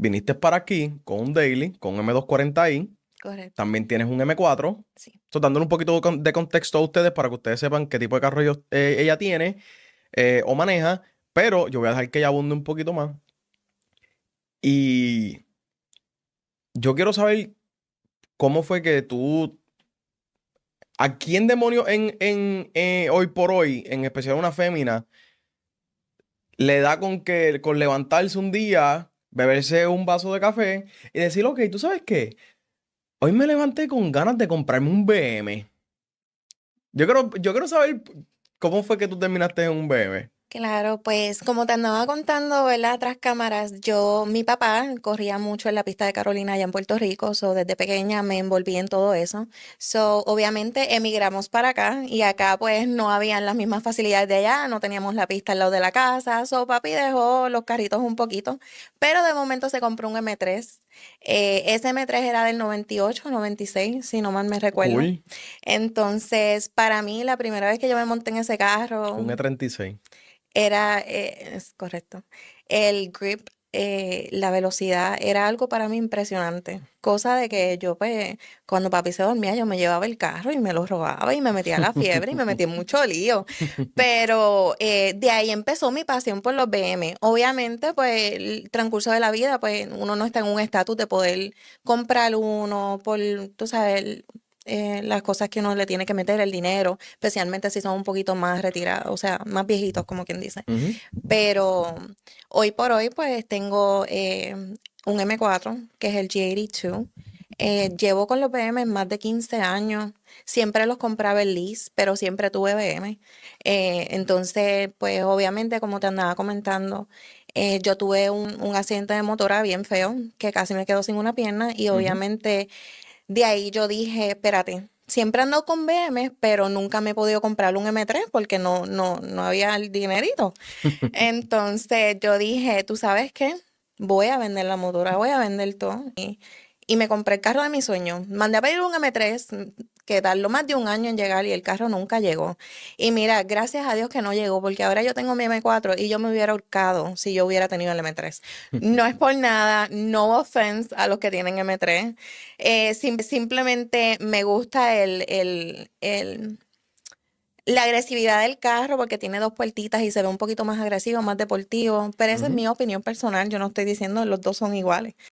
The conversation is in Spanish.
Viniste para aquí con un daily, con un M240i. Correcto. También tienes un M4. Sí. dándole un poquito de contexto a ustedes para que ustedes sepan qué tipo de carro eh, ella tiene eh, o maneja. Pero yo voy a dejar que ella abunde un poquito más. Y yo quiero saber cómo fue que tú. ¿A quién demonio en, eh, hoy por hoy, en especial una fémina, le da con que con levantarse un día, beberse un vaso de café y decir, ok, ¿tú sabes qué? Hoy me levanté con ganas de comprarme un BM. Yo quiero, yo quiero saber cómo fue que tú terminaste en un BM. Claro, pues como te andaba contando, ¿verdad? Tras cámaras, yo, mi papá corría mucho en la pista de Carolina allá en Puerto Rico, so desde pequeña me envolví en todo eso. So, obviamente emigramos para acá y acá pues no habían las mismas facilidades de allá, no teníamos la pista al lado de la casa, so papi dejó los carritos un poquito, pero de momento se compró un M3 eh, ese M3 era del 98, 96, si no mal me recuerdo. Entonces, para mí, la primera vez que yo me monté en ese carro. Un E36 era, eh, es correcto, el grip, eh, la velocidad, era algo para mí impresionante. Cosa de que yo, pues, cuando papi se dormía, yo me llevaba el carro y me lo robaba y me metía la fiebre y me metía mucho lío. Pero eh, de ahí empezó mi pasión por los BM. Obviamente, pues, el transcurso de la vida, pues, uno no está en un estatus de poder comprar uno por, tú sabes, eh, las cosas que uno le tiene que meter, el dinero, especialmente si son un poquito más retirados, o sea, más viejitos, como quien dice. Pero hoy por hoy, pues tengo eh, un M4, que es el G82. Eh, llevo con los BM más de 15 años. Siempre los compraba en lease, pero siempre tuve BM. entonces, pues obviamente, como te andaba comentando, yo tuve un, un, accidente de motora bien feo, que casi me quedó sin una pierna y obviamente de ahí yo dije, espérate, siempre ando con BM, pero nunca me he podido comprar un M3 porque no, no, no había el dinerito. Entonces yo dije, ¿tú sabes qué? Voy a vender la motora, voy a vender todo. Y, y me compré el carro de mi sueño. Mandé a pedir un M3, que tardó más de un año en llegar y el carro nunca llegó. Y mira, gracias a Dios que no llegó, porque ahora yo tengo mi M4 y yo me hubiera ahorcado si yo hubiera tenido el M3. No es por nada, no offense a los que tienen M3. Eh, simplemente me gusta el, la agresividad del carro, porque tiene dos puertitas y se ve un poquito más agresivo, más deportivo, pero esa es mi opinión personal, yo no estoy diciendo los dos son iguales.